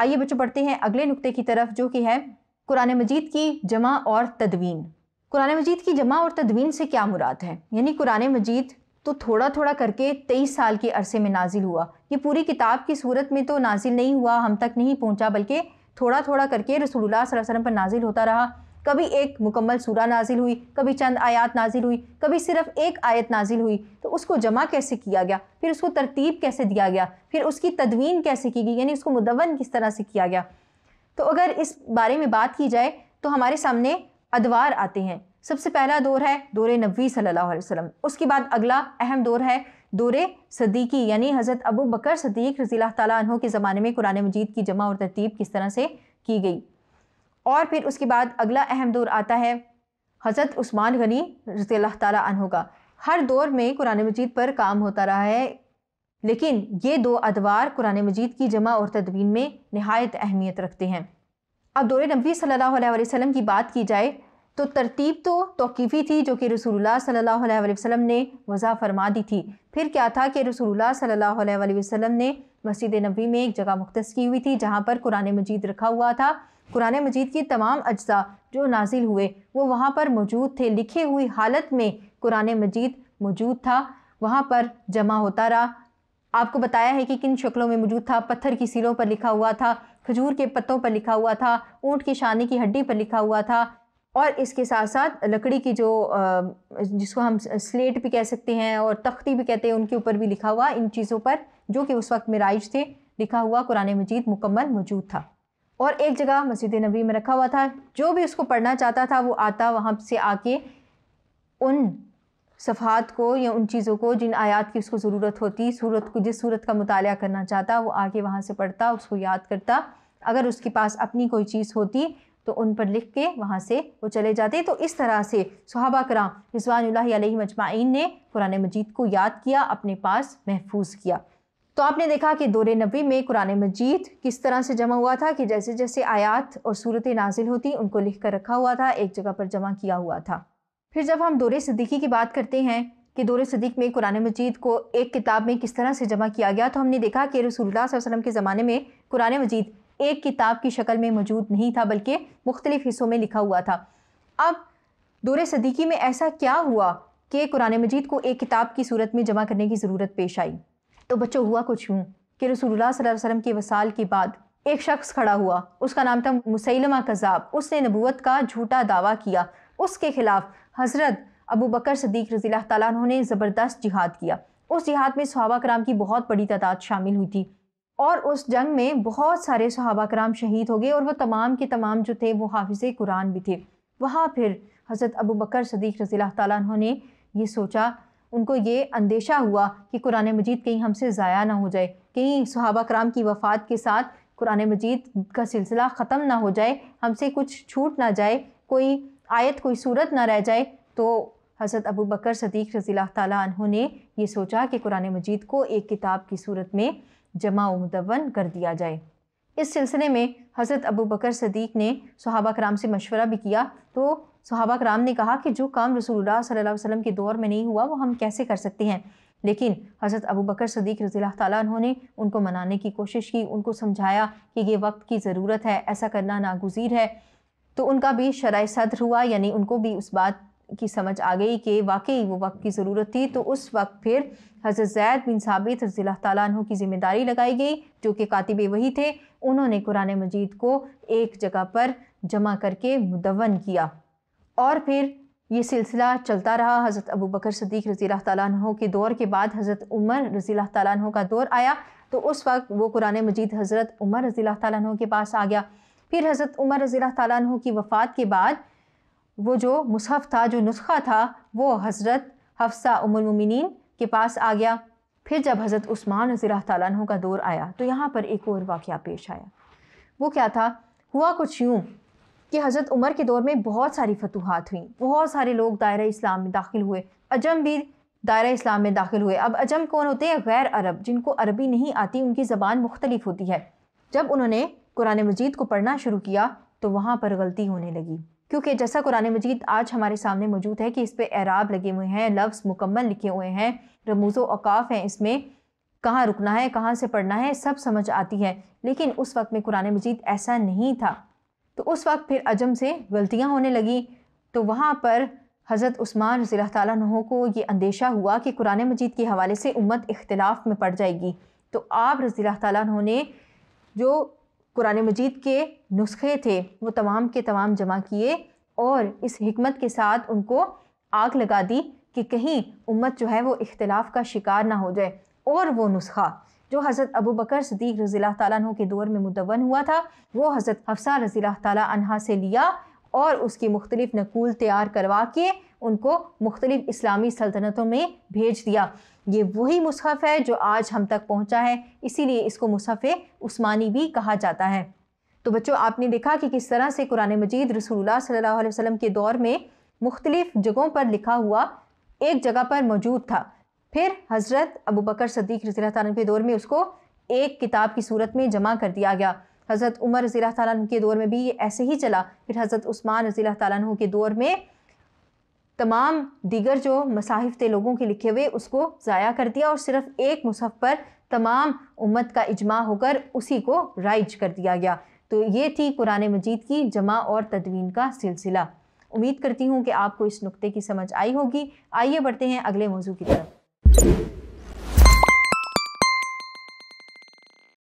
आइए बच्चों पढ़ते हैं अगले नुक्ते की तरफ जो कि है कुरान मजीद की जमा और तदवीन कुरान मजीद की जमा और तदवीन से क्या मुराद है यानी कुरान मजीद तो थोड़ा थोड़ा करके तेईस साल के अरसे में नाजिल हुआ ये पूरी किताब की सूरत में तो नाजिल नहीं हुआ हम तक नहीं पहुँचा बल्कि थोड़ा थोड़ा करके रसूलुल्लाह वसल्लम पर नाजिल होता रहा कभी एक मुकम्मल सूरा नाजिल हुई कभी चंद आयात नाजिल हुई कभी सिर्फ एक आयत नाजिल हुई तो उसको जमा कैसे किया गया फिर उसको तरतीब कैसे दिया गया फिर उसकी तदवीन कैसे की गई यानी उसको मुदवन किस तरह से किया गया तो अगर इस बारे में बात की जाए तो हमारे सामने अदवार आते हैं सबसे पहला दौर है दौर नबी सल्ह वसम उसके बाद अगला अहम दौर है दौर सदीकी यानी हज़रत अबू बकर सदीक रज़ी तैन के ज़माने में कुरान मजीद की जमा और तरतीब किस तरह से की गई और फिर उसके बाद अगला अहम दौर आता है हज़रत उस्मान गनी रजी अल्लाह तहों का हर दौर में कुरान मजीद पर काम होता रहा है लेकिन ये दो अदवार कुरान मजीद की जमा और तदवीन में नहायत अहमियत रखते हैं अब दौरे नबी सल्ला वसल्लम की बात की जाए तो तरतीब तो तौकीफ़ी थी जो कि रसूलुल्लाह सल्लल्लाहु अलैहि वसल्लम ने वज़ा फरमा दी थी फिर क्या था कि रसूलुल्लाह सल्लल्लाहु अलैहि वसल्लम ने मस्जिद नबी में एक जगह मुख्त की हुई थी जहाँ पर कुरान मजीद रखा हुआ था कुरान मजीद की तमाम अज्जा जो नाजिल हुए वो वहाँ पर मौजूद थे लिखे हुई हालत में कुरान मजीद मौजूद था वहाँ पर जमा होता रहा आपको बताया है कि किन शक्लों में मौजूद था पत्थर की सिरों पर लिखा हुआ था खजूर के पत्तों पर लिखा हुआ था ऊँट की शानी की हड्डी पर लिखा हुआ था और इसके साथ साथ लकड़ी की जो जिसको हम स्लेट भी कह सकते हैं और तख्ती भी कहते हैं उनके ऊपर भी लिखा हुआ इन चीज़ों पर जो कि उस वक्त में राइज थे लिखा हुआ कुरान मजीद मुकम्मल मौजूद था और एक जगह मस्जिद नबी में रखा हुआ था जो भी उसको पढ़ना चाहता था वो आता वहाँ से आके उन सफ़ात को या उन चीज़ों को जिन आयात की उसको ज़रूरत होती सूरत को जिस सूरत का मुताल करना चाहता वो आके वहाँ से पढ़ता उसको याद करता अगर उसके पास अपनी कोई चीज़ होती तो उन पर लिख के वहाँ से वो चले जाते तो इस तरह से सहाबा कराम रिजवान मजमाइन ने कुरान मजीद को याद किया अपने पास महफूज किया तो आपने देखा कि दौरे नबी में कुरान मजीद किस तरह से जमा हुआ था कि जैसे जैसे आयात और सूरत नाजिल होती उनको लिख कर रखा हुआ था एक जगह पर जमा किया हुआ था फिर जब हम दौरे सदीकी की बात करते हैं कि दौरे सदीक में कुरान मजीद को एक किताब में किस तरह से जमा किया गया तो हमने देखा कि रसूलुल्लाह वसलम के ज़माने में कुरान मजीद एक किताब की शक्ल में मौजूद नहीं था बल्कि मुख्तलिफ़ हिस्सों में लिखा हुआ था अब दौरे सदीकी में ऐसा क्या हुआ कि कुरान मजीद को एक किताब की सूरत में जमा करने की ज़रूरत पेश आई तो बच्चों हुआ कुछ यूँ कि रसूलुल्लाह सल्लल्लाहु अलैहि वसल्लम के वसाल के बाद एक शख्स खड़ा हुआ उसका नाम था मुसैलमा कज़ाब उसने नबूत का झूठा दावा किया उसके ख़िलाफ़ हज़रत अबू बकर सदीक रज़ी तु ने ज़बरदस्त जिहाद किया उस जिहाद में सहाबा कराम की बहुत बड़ी तादाद शामिल हुई थी और उस जंग में बहुत सारे सहाबा कराम शहीद हो गए और वह तमाम के तमाम जो थे वो हाफिज़ कुरान भी थे वहाँ फिर हज़रत अबू बकर सदीक रज़ी तु ने यह सोचा उनको ये अंदेशा हुआ कि कुरान मजीद कहीं हमसे ज़ाया ना हो जाए कहीं सहाबा कराम की वफ़ात के साथ कुरान मजीद का सिलसिला ख़त्म ना हो जाए हमसे कुछ छूट ना जाए कोई आयत कोई सूरत ना रह जाए तो हज़रत अबू बकर सदीक रज़ील तु ने यह सोचा कि कुरान मजीद को एक किताब की सूरत में जमा मुदवन कर दिया जाए इस सिलसिले में हज़रत अबू बकर सदीक ने सहाबा कराम से मशवरा भी किया तो सहाबा कराम ने कहा कि जो काम रसूलुल्लाह सल्लल्लाहु अलैहि वसल्लम के दौर में नहीं हुआ वो हम कैसे कर सकते हैं लेकिन हज़रत अबू बकर सदीक रज़ी तु उनको मनाने की कोशिश की उनको समझाया कि ये वक्त की ज़रूरत है ऐसा करना नागुजीर है तो उनका भी शराय सदर हुआ यानी उनको भी उस बात की समझ आ गई कि वाकई वो वक्त की ज़रूरत थी तो उस वक्त फिर हज़रत जैद बिन साबित रज़ी तु की ज़िम्मेदारी लगाई गई जो कि कातिब वही थे उन्होंने कुरान मजीद को एक जगह पर जमा करके मुदवन किया और फिर ये सिलसिला चलता रहा हज़रत अबू बकर सदीक रज़ी तु के दौर के बाद हज़रत उमर रज़ी तु का दौर आया तो उस वक्त वो कुरान मजीद हज़रत उमर रज़ी तु के पास आ गया फिर हज़रत उमर रज़ी तु की वफ़ात के बाद वो जो मुसहफ़ था जो नुस्खा था वो हज़रत हफ्सा उमरमिन के पास आ गया फिर जब हज़रत उस्मान रज़ी तु का दौर आया तो यहाँ पर एक और वाक़ पेश आया वो क्या था हुआ कुछ यूँ कि हज़रत उमर के दौर में बहुत सारी फतूहत हुई बहुत सारे लोग दायरा इस्लाम में दाखिल हुए अजम भी दायरा इस्लाम में दाखिल हुए अब अजम कौन होते हैं गैर अरब जिनको अरबी नहीं आती उनकी ज़बान मुख्तलिफ होती है जब उन्होंने कुरान मजीद को पढ़ना शुरू किया तो वहाँ पर गलती होने लगी क्योंकि जैसा कुरान मजीद आज हमारे सामने मौजूद है कि इस पर एराब लगे हुए हैं लफ्ज़ मुकम्मल लिखे हुए हैं रमूज़ अकाफ़ हैं इसमें कहाँ रुकना है कहाँ से पढ़ना है सब समझ आती है लेकिन उस वक्त में कुरान मजीद ऐसा नहीं था तो उस वक्त फिर अजम से गलतियाँ होने लगी तो वहाँ पर हज़रत उस्मान रज़ी तु को ये अंदेशा हुआ कि कुरान मजीद के हवाले से उम्मत इख्तलाफ में पड़ जाएगी तो आप रज़ी तु ने जो कुरान मजीद के नुस्खे थे वो तमाम के तमाम जमा किए और इस हमत के साथ उनको आग लगा दी कि कहीं उम्मत जो है वो इख्तलाफ का शिकार ना हो जाए और वो नुस्खा जो हज़रत अबू बकर सदीक रज़ी तु के दौर में मुतवन हुआ था वो हज़रत हफ्सा रज़ी तहा से लिया और उसकी मुख्तलिफ़ नकूल तैयार करवा के उनको मुख्तलिफ़ इस्लामी सल्तनतों में भेज दिया ये वही मुसहफ़ है जो आज हम तक पहुँचा है इसीलिए इसको मुसहफ़ उस्मानी भी कहा जाता है तो बच्चों आपने देखा कि किस तरह से कुरान मजीद रसूलुल्लाह सल्लल्लाहु अलैहि वसल्लम के दौर में मुख्तलिफ़ जगहों पर लिखा हुआ एक जगह पर मौजूद था फिर हज़रत अबू बकर सदीक रज़ी तन के दौर में उसको एक किताब की सूरत में जमा कर दिया गया हज़रत उमर रज़ी तन के दौर में भी ये ऐसे ही चला फिर हज़रत उस्मान रज़ी तन के दौर में तमाम दीगर जो मसाहिफ थे लोगों के लिखे हुए उसको ज़ाया कर दिया और सिर्फ़ एक मुसहफ पर तमाम उम्मत का इजमा होकर उसी को राइज कर दिया गया तो ये थी कुरान मजीद की जमा और तदवीन का सिलसिला उम्मीद करती हूँ कि आपको इस नुक्ते की समझ आई होगी आइए बढ़ते हैं अगले मौजू की तरफ you